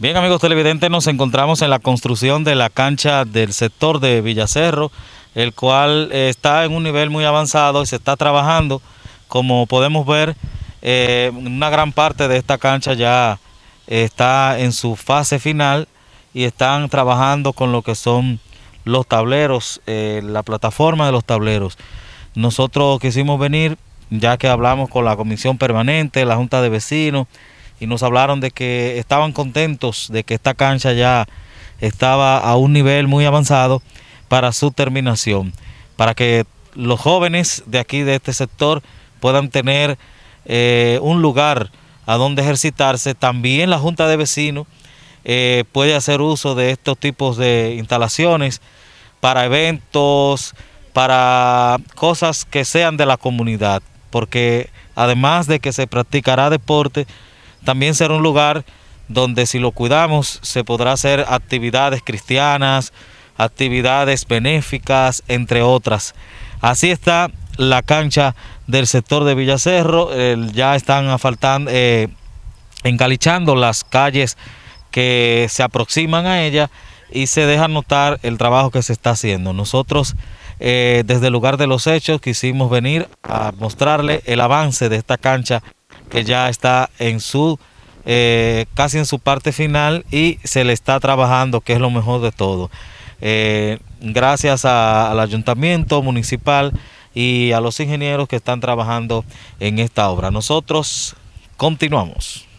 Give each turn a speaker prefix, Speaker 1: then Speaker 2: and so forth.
Speaker 1: Bien, amigos televidentes, nos encontramos en la construcción de la cancha del sector de Villacerro, el cual eh, está en un nivel muy avanzado y se está trabajando. Como podemos ver, eh, una gran parte de esta cancha ya eh, está en su fase final y están trabajando con lo que son los tableros, la plataforma de los tableros. Nosotros quisimos venir, ya que hablamos con la comisión permanente, la junta de vecinos, y nos hablaron de que estaban contentos de que esta cancha ya estaba a un nivel muy avanzado para su terminación, para que los jóvenes de aquí, de este sector, puedan tener eh, un lugar a donde ejercitarse. También la Junta de Vecinos eh, puede hacer uso de estos tipos de instalaciones para eventos, para cosas que sean de la comunidad, porque además de que se practicará deporte, también será un lugar donde si lo cuidamos se podrá hacer actividades cristianas, actividades benéficas, entre otras. Así está la cancha del sector de Villacerro, ya están asfaltando, eh, encalichando las calles que se aproximan a ella y se deja notar el trabajo que se está haciendo. Nosotros eh, desde el lugar de los hechos quisimos venir a mostrarle el avance de esta cancha que ya está en su eh, casi en su parte final y se le está trabajando, que es lo mejor de todo. Eh, gracias al ayuntamiento municipal y a los ingenieros que están trabajando en esta obra. Nosotros continuamos.